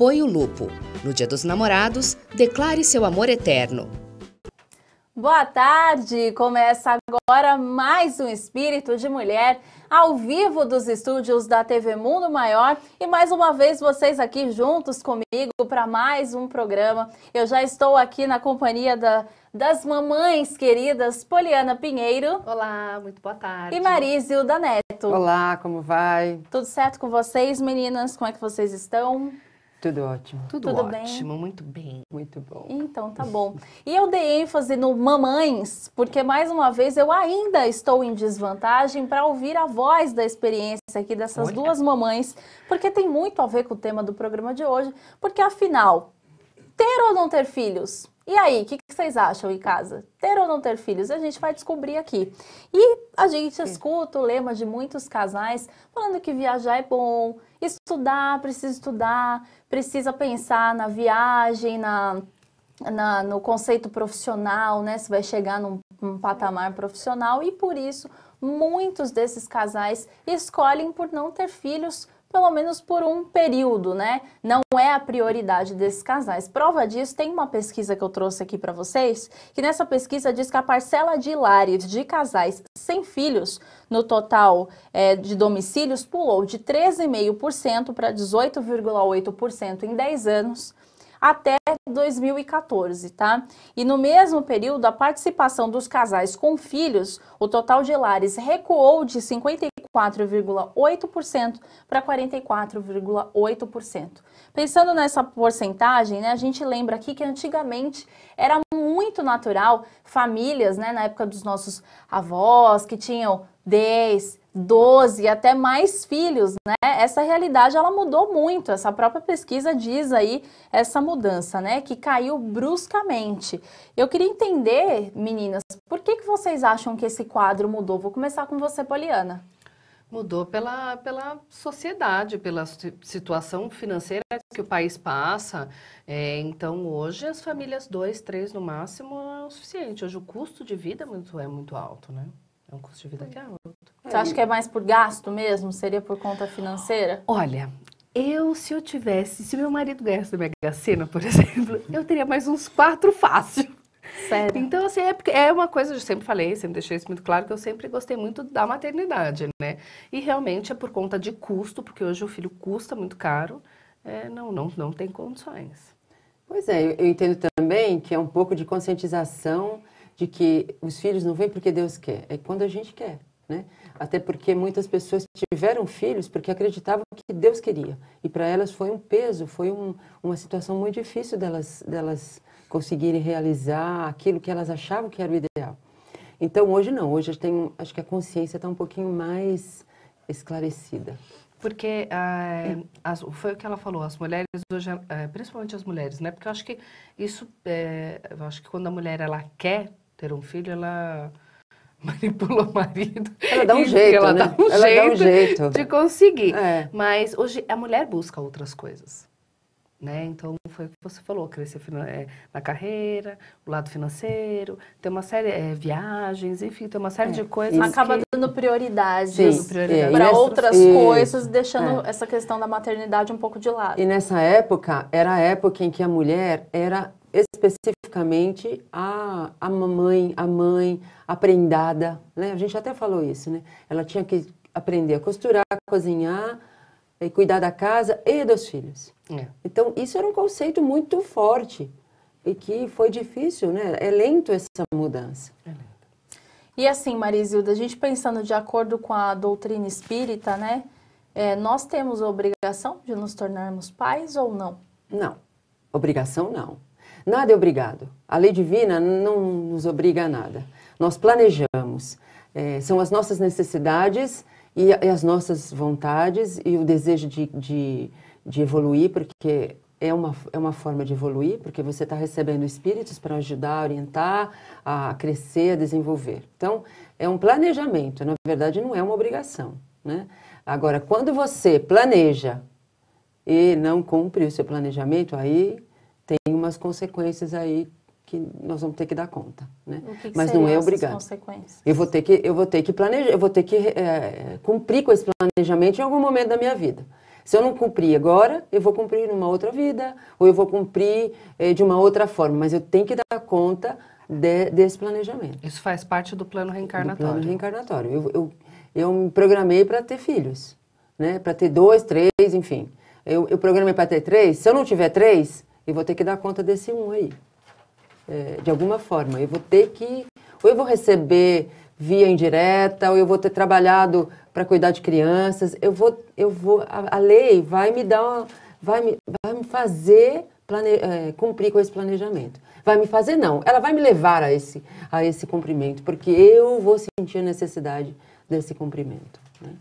Apoie o Lupo. No Dia dos Namorados, declare seu amor eterno. Boa tarde! Começa agora mais um Espírito de Mulher ao vivo dos estúdios da TV Mundo Maior e mais uma vez vocês aqui juntos comigo para mais um programa. Eu já estou aqui na companhia da, das mamães queridas Poliana Pinheiro. Olá, muito boa tarde. E Marísio da Neto. Olá, como vai? Tudo certo com vocês, meninas? Como é que vocês estão? Tudo ótimo. Tudo, Tudo ótimo, bem? muito bem. Muito bom. Então tá bom. E eu dei ênfase no mamães, porque mais uma vez eu ainda estou em desvantagem para ouvir a voz da experiência aqui dessas Olha. duas mamães, porque tem muito a ver com o tema do programa de hoje, porque afinal, ter ou não ter filhos? E aí, o que, que, vocês acham em casa? Ter ou não ter filhos? A gente vai descobrir aqui. E a gente escuta o lema de muitos casais falando que viajar é bom, estudar, precisa estudar, precisa pensar na viagem, na, na no conceito profissional, né? Se vai chegar num, num patamar profissional e por isso muitos desses casais escolhem por não ter filhos pelo menos por um período, né? Não é a prioridade desses casais. Prova disso, tem uma pesquisa que eu trouxe aqui para vocês, que nessa pesquisa diz que a parcela de lares de casais sem filhos, no total é, de domicílios, pulou de 13,5% para 18,8% em 10 anos até 2014, tá? E no mesmo período, a participação dos casais com filhos, o total de lares recuou de 54% 4,8% para 44,8%. Pensando nessa porcentagem, né, a gente lembra aqui que antigamente era muito natural famílias, né, na época dos nossos avós, que tinham 10, 12, até mais filhos, né? Essa realidade ela mudou muito. Essa própria pesquisa diz aí essa mudança, né? Que caiu bruscamente. Eu queria entender, meninas, por que, que vocês acham que esse quadro mudou? Vou começar com você, Poliana. Mudou pela, pela sociedade, pela situação financeira que o país passa. É, então, hoje, as famílias, dois, três no máximo, é o suficiente. Hoje, o custo de vida é muito, é muito alto, né? É um custo de vida que é alto. Você acha que é mais por gasto mesmo? Seria por conta financeira? Olha, eu, se eu tivesse, se meu marido ganhasse da Mega Sena, por exemplo, eu teria mais uns quatro fácil. Sério? Então, assim, é, é uma coisa, eu sempre falei, sempre deixei isso muito claro, que eu sempre gostei muito da maternidade, né? E realmente é por conta de custo, porque hoje o filho custa muito caro, é, não, não, não tem condições. Pois é, eu entendo também que é um pouco de conscientização de que os filhos não vêm porque Deus quer, é quando a gente quer. Né? Até porque muitas pessoas tiveram filhos porque acreditavam que Deus queria. E para elas foi um peso, foi um, uma situação muito difícil delas, delas conseguirem realizar aquilo que elas achavam que era o ideal. Então hoje não, hoje tem, acho que a consciência está um pouquinho mais esclarecida. Porque ah, as, foi o que ela falou, as mulheres hoje, eh, principalmente as mulheres, né? Porque eu acho que isso, é, eu acho que quando a mulher ela quer ter um filho, ela manipula o marido. Ela dá um jeito, ela, né? dá um ela jeito dá um jeito de conseguir. É. Mas hoje a mulher busca outras coisas. Né? Então, foi o que você falou, crescer é, na carreira, o lado financeiro, tem uma série, é, viagens, enfim, tem uma série é, de coisas Acaba que... dando prioridades é, para outras é, coisas, deixando é. essa questão da maternidade um pouco de lado. E nessa época, era a época em que a mulher era especificamente a, a mamãe, a mãe, a né? A gente até falou isso, né? Ela tinha que aprender a costurar, a cozinhar, e eh, cuidar da casa e dos filhos. É. Então, isso era um conceito muito forte e que foi difícil, né? É lento essa mudança. É lento. E assim, Marisilda, a gente pensando de acordo com a doutrina espírita, né? É, nós temos a obrigação de nos tornarmos pais ou não? Não, obrigação não. Nada é obrigado. A lei divina não nos obriga a nada. Nós planejamos. É, são as nossas necessidades e, e, as nossas vontades e o desejo de, de de evoluir, porque é uma, é uma forma de evoluir, porque você está recebendo espíritos para ajudar, orientar, a crescer, a desenvolver. Então, é um planejamento, na verdade, não é uma obrigação. Né? Agora, quando você planeja e não cumpre o seu planejamento, aí tem umas consequências aí que nós vamos ter que dar conta, né? Que que Mas não é obrigado. Eu vou ter que eu vou ter que planejar, eu vou ter que é, cumprir com esse planejamento em algum momento da minha vida. Se eu não cumprir agora, eu vou cumprir numa outra vida, ou eu vou cumprir eh, de uma outra forma, mas eu tenho que dar conta de, desse planejamento. Isso faz parte do plano reencarnatório. Do plano reencarnatório. Eu, eu, eu me programei para ter filhos, né? para ter dois, três, enfim. Eu, eu programei para ter três, se eu não tiver três, eu vou ter que dar conta desse um aí. É, de alguma forma, eu vou ter que. Ou eu vou receber via indireta, ou eu vou ter trabalhado para cuidar de crianças, eu vou, eu vou, a, a lei vai me dar, uma, vai, me, vai me fazer plane, é, cumprir com esse planejamento. Vai me fazer não, ela vai me levar a esse, a esse cumprimento, porque eu vou sentir a necessidade desse cumprimento. Né?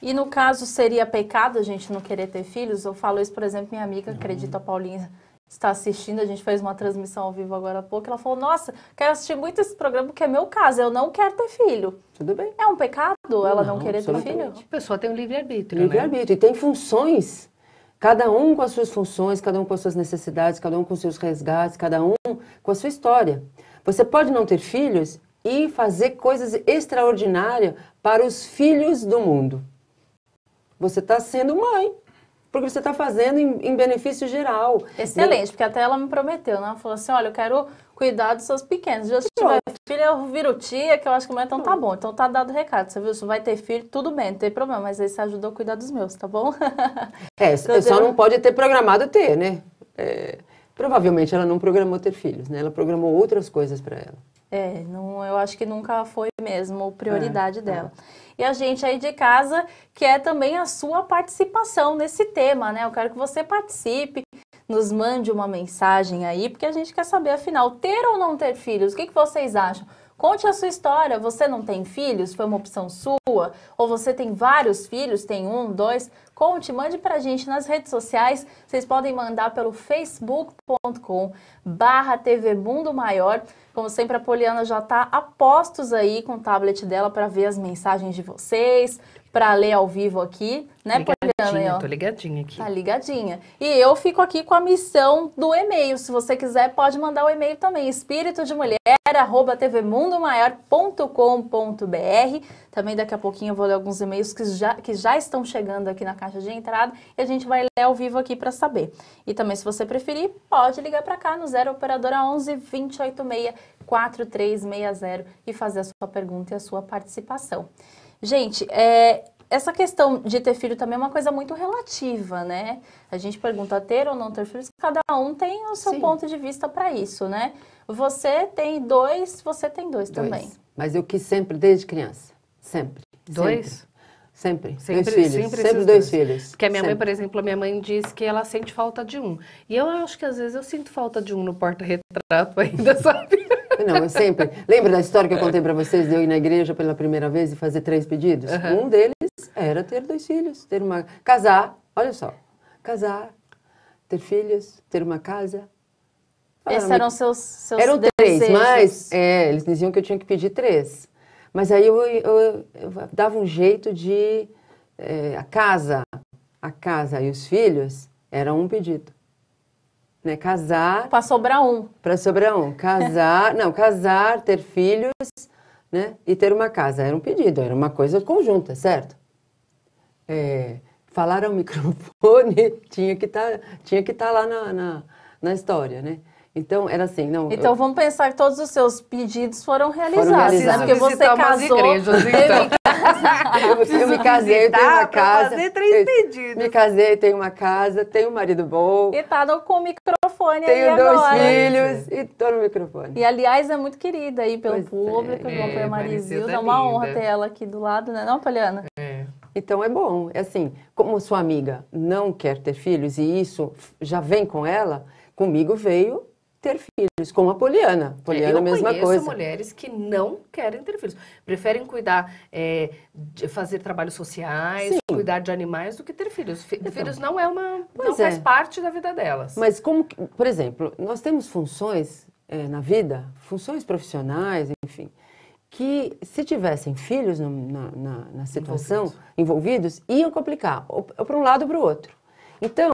E no caso, seria pecado a gente não querer ter filhos? Eu falo isso, por exemplo, minha amiga, acredita, Paulinha, está assistindo, a gente fez uma transmissão ao vivo agora há pouco, ela falou: Nossa, quero assistir muito esse programa porque é meu caso, eu não quero ter filho. Tudo bem. É um pecado ela não, não querer ter filho? A pessoa tem um livre-arbítrio. Né? Livre-arbítrio. E tem funções, cada um com as suas funções, cada um com as suas necessidades, cada um com os seus resgates, cada um com a sua história. Você pode não ter filhos e fazer coisas extraordinárias para os filhos do mundo. Você está sendo mãe, porque você está fazendo em, em, benefício geral. Excelente, e... porque até ela me prometeu, né? Ela falou assim: olha, eu quero cuidar dos seus pequenos. Já se tiver filho, eu viro tia, que eu acho que não é, então tá bom. Então tá dado o recado, você viu? Se vai ter filho, tudo bem, não tem problema, mas aí você ajudou a cuidar dos meus, tá bom? é, então, só não pode ter programado ter, né? É, provavelmente ela não programou ter filhos, né? Ela programou outras coisas para ela. É, não, eu acho que nunca foi mesmo prioridade é, é. dela. É. E a gente aí de casa quer também a sua participação nesse tema, né? Eu quero que você participe, nos mande uma mensagem aí, porque a gente quer saber, afinal, ter ou não ter filhos, o que, que vocês acham? Conte a sua história. Você não tem filhos? Foi uma opção sua? Ou você tem vários filhos? Tem um, dois? Conte, mande para a gente nas redes sociais. Vocês podem mandar pelo facebook.com barra TV Mundo Maior. Como sempre, a Poliana já está a postos aí com o tablet dela para ver as mensagens de vocês, para ler ao vivo aqui, né, ligadinha, Poliana? Eu tô ligadinha aqui. Tá ligadinha. E eu fico aqui com a missão do e-mail. Se você quiser, pode mandar o e-mail também. Espírito de Mulher, arroba tvmundomaior.com.br. Também daqui a pouquinho eu vou ler alguns e-mails que já, que já estão chegando aqui na caixa de entrada e a gente vai ler ao vivo aqui para saber. E também, se você preferir, pode ligar para cá no 0 Operadora 11 286 4360 e fazer a sua pergunta e a sua participação. Gente, é, essa questão de ter filho também é uma coisa muito relativa, né? A gente pergunta ter ou não ter filhos, cada um tem o seu Sim. ponto de vista para isso, né? Você tem dois, você tem dois, dois, também. Mas eu quis sempre desde criança. Sempre. Dois? Sempre. Sempre, dois filhos. Sempre, sempre dois, dois, filhos. Porque a minha sempre. mãe, por exemplo, a minha mãe diz que ela sente falta de um. E eu acho que às vezes eu sinto falta de um no porta-retrato ainda, sabe? Não, eu sempre. Lembra da história que eu contei para vocês de eu ir na igreja pela primeira vez e fazer três pedidos? Uhum. Um deles era ter dois filhos, ter uma. casar, olha só. Casar, ter filhos, ter uma casa, Esses ah, eram seus, seus Eram desejos. três, mas é, eles diziam que eu tinha que pedir três. Mas aí eu, eu, eu dava um jeito de. É, a casa, a casa e os filhos era um pedido. Né? Casar. Para sobrar um. Para sobrar um. Casar, não, casar, ter filhos né? e ter uma casa. Era um pedido, era uma coisa conjunta, certo? É, falar ao microfone tinha que tá, estar tá lá na, na, na história, né? Então, era assim, não... Então, eu... vamos pensar que todos os seus pedidos foram realizados, foram realizados. Né? Porque você casou, igrejas, então. eu, eu me casei, eu tenho uma casa. Fazer três pedidos. Me casei, tenho uma casa, tenho um marido bom. E tá com o microfone tenho ali agora. Tenho dois filhos e tô no microfone. E aliás, é muito querida aí pelo pois é. público, é, João é, Marizilda. É uma linda. honra ter ela aqui do lado, né, não, Poliana? É. Então é bom, é assim, como sua amiga não quer ter filhos e isso já vem com ela, comigo veio ter filhos, como a Poliana. É, Poliana é, a mesma coisa. Eu mulheres que não querem ter filhos. Preferem cuidar, é, de fazer trabalhos sociais, Sim. cuidar de animais do que ter filhos. então, filhos não é uma... não é. faz parte da vida delas. Mas como... Que, por exemplo, nós temos funções é, na vida, funções profissionais, enfim, que se tivessem filhos no, na, na, na, situação, envolvidos. envolvidos, iam complicar, ou, ou para um lado ou para o outro. Então,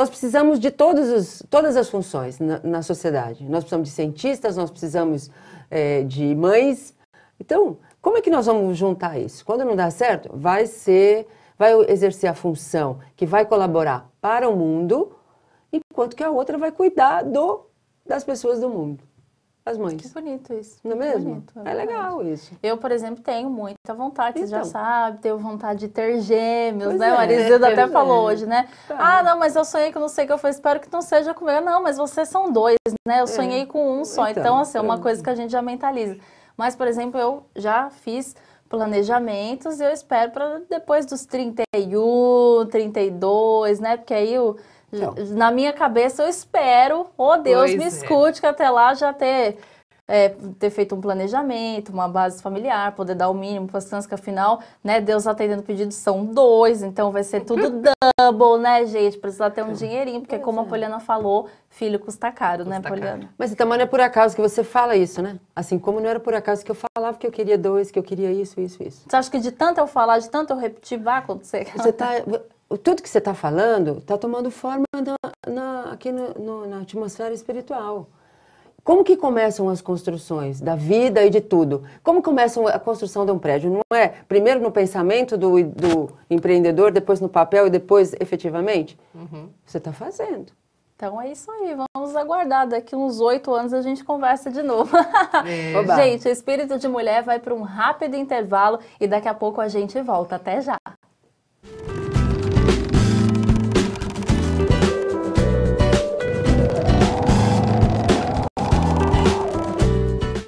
nós precisamos de os, todas as funções na, na, sociedade. Nós precisamos de cientistas, nós precisamos é, de mães. Então, como é que nós vamos juntar isso? Quando não dá certo, vai ser, vai exercer a função que vai colaborar para o mundo, enquanto que a outra vai cuidar do, das pessoas do mundo as mães. Que bonito isso. Não é mesmo? Bonito, é, é legal isso. Eu, por exemplo, tenho muita vontade, então. você já então. sabe, tenho vontade de ter gêmeos, pois né? É, até é. falou hoje, né? Tá. Ah, não, mas eu sonhei que não sei o que eu falei, espero que não seja comigo. Não, mas vocês são dois, né? Eu é. sonhei com um só. Então, então assim, é uma coisa que a gente já mentaliza. Mas, por exemplo, eu já fiz planejamentos e eu espero para depois dos 31, 32, né? Porque aí o. Eu não. Na minha cabeça, eu espero, oh Deus, pois me é. escute, é. que até lá já ter, é, ter feito um planejamento, uma base familiar, poder dar o mínimo para as crianças, que afinal, né, Deus atendendo pedido são dois, então vai ser tudo double, né, gente? Precisa ter um dinheirinho, porque pois é. como é. a Poliana falou, filho custa caro, né, custa né, Poliana? Caro. Mas então não é por acaso que você fala isso, né? Assim como não era por acaso que eu falava que eu queria dois, que eu queria isso, isso, isso. Você acha que de tanto eu falar, de tanto eu repetir, vai acontecer? Você tá tudo que você está falando está tomando forma na, na aqui no, no, na atmosfera espiritual. Como que começam as construções da vida e de tudo? Como começa a construção de um prédio? Não é primeiro no pensamento do, do empreendedor, depois no papel e depois efetivamente? Uhum. Você está fazendo. Então é isso aí, vamos aguardar. Daqui uns oito anos a gente conversa de novo. É. gente, o Espírito de Mulher vai para um rápido intervalo e daqui a pouco a gente volta. Até já!